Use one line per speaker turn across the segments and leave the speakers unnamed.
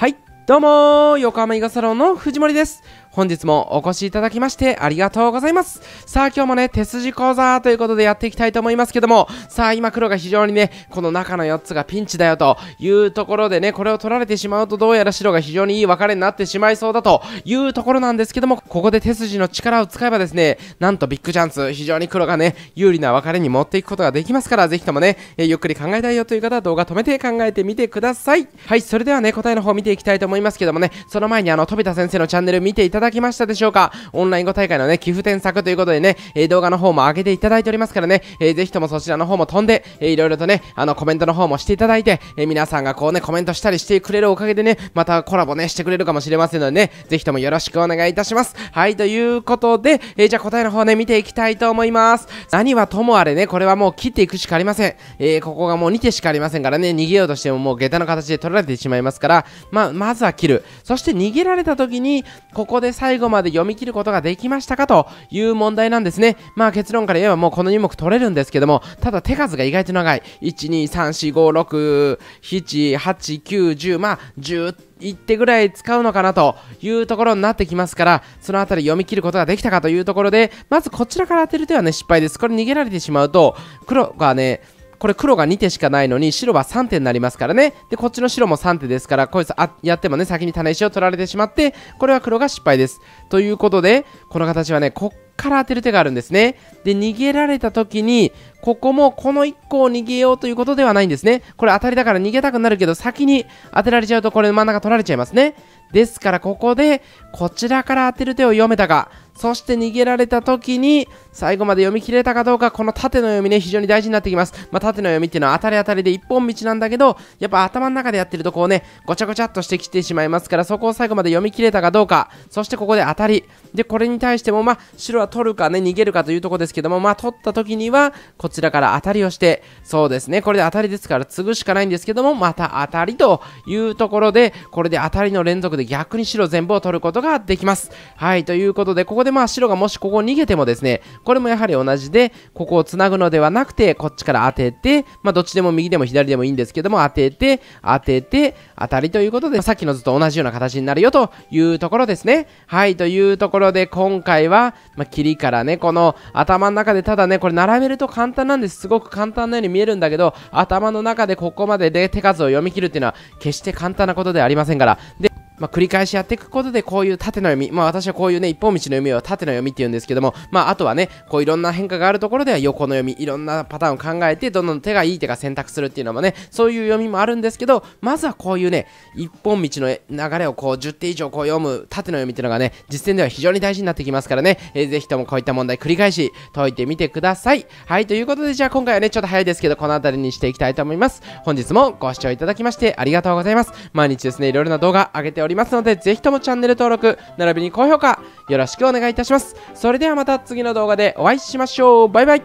はい、どうも横浜イガサロンの藤森です。本日もお越しいただきましてありがとうございますさあ今日もね手筋講座ということでやっていきたいと思いますけどもさあ今黒が非常にねこの中の4つがピンチだよというところでねこれを取られてしまうとどうやら白が非常にいい別れになってしまいそうだというところなんですけどもここで手筋の力を使えばですねなんとビッグチャンス非常に黒がね有利な別れに持っていくことができますからぜひともね、えゆっくり考えたいよという方は動画止めて考えてみてくださいはいそれではね答えの方見ていきたいと思いますけどもねその前にあの飛田先生のチャンネル見ていただただきましたでしょうかオンライン語大会のね、寄付添削ということでね、え動画の方も上げていただいておりますからね、えー、ぜひともそちらの方も飛んで、えー、いろいろとね、あの、コメントの方もしていただいて、え皆さんがこうね、コメントしたりしてくれるおかげでね、またコラボね、してくれるかもしれませんのでね、ぜひともよろしくお願いいたします。はい、ということで、えー、じゃあ答えの方ね、見ていきたいと思います。何はともあれね、これはもう切っていくしかありません。えー、ここがもう2手しかありませんからね、逃げようとしてももう下駄の形で取られてしまいますから、まあ、まずは切る。そして逃げられた時に、ここでで最後まで読み切ることができましたかという問題なんですね。まあ結論から言えばもうこの2目取れるんですけども、ただ手数が意外と長い。1,2,3,4,5,6,7,8,9,10まあ10一手ぐらい使うのかなというところになってきますから、そのあたり読み切ることができたかというところで、まずこちらから当てる手はね、失敗です。これ逃げられてしまうと、黒がね、これ黒が2手しかないのに白は3手になりますからねでこっちの白も3手ですからこいつあやってもね先に種石を取られてしまってこれは黒が失敗ですということでこの形はねこっから当てる手があるんですねで逃げられた時にここもこの1個を逃げようということではないんですねこれ当たりだから逃げたくなるけど先に当てられちゃうとこれ真ん中取られちゃいますねですからここでこちらから当てる手を読めたかそして逃げられた時に、最後まで読み切れたかどうか、この縦の読みね、非常に大事になってきます。まあ、縦の読みっていうのは当たり当たりで一本道なんだけど、やっぱ頭の中でやってるとこうね、ごちゃごちゃっとしてきてしまいますから、そこを最後まで読み切れたかどうか、そしてここで当たり。で、これに対しても、まあ、白は取るかね、逃げるかというとこですけども、まあ、取った時には、こちらから当たりをして、そうですね、これで当たりですから、継ぐしかないんですけども、また当たりというところで、これで当たりの連続で逆に白全部を取ることができます。はい、ということで、ここででまあ白がもしここを逃げてもですね、これもやはり同じで、ここをつなぐのではなくて、こっちから当てて、まあどっちでも右でも左でもいいんですけども、当てて、当てて、当たりということで、さっきの図と同じような形になるよというところですね。はい、というところで今回は、まあ切りからね、この頭の中でただね、これ並べると簡単なんです。すごく簡単なように見えるんだけど、頭の中でここまでで手数を読み切るっていうのは、決して簡単なことではありませんから。でまあ、繰り返しやっていくことでこういう縦の読み、まあ、私はこういうね一本道の読みを縦の読みっていうんですけども、まあ、あとはねこういろんな変化があるところでは横の読みいろんなパターンを考えてどんどん手がいい手が選択するっていうのもねそういう読みもあるんですけどまずはこういうね一本道の流れをこう10手以上こう読む縦の読みっていうのがね実践では非常に大事になってきますからね、えー、ぜひともこういった問題繰り返し解いてみてくださいはいということでじゃあ今回はねちょっと早いですけどこの辺りにしていきたいと思います本日もご視聴いただきましてありがとうございます毎日ですねいろいろな動画上げておりりますので、ぜひともチャンネル登録、並びに高評価、よろしくお願いいたします。それではまた次の動画でお会いしましょう。バイバイ。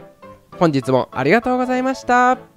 本日もありがとうございました。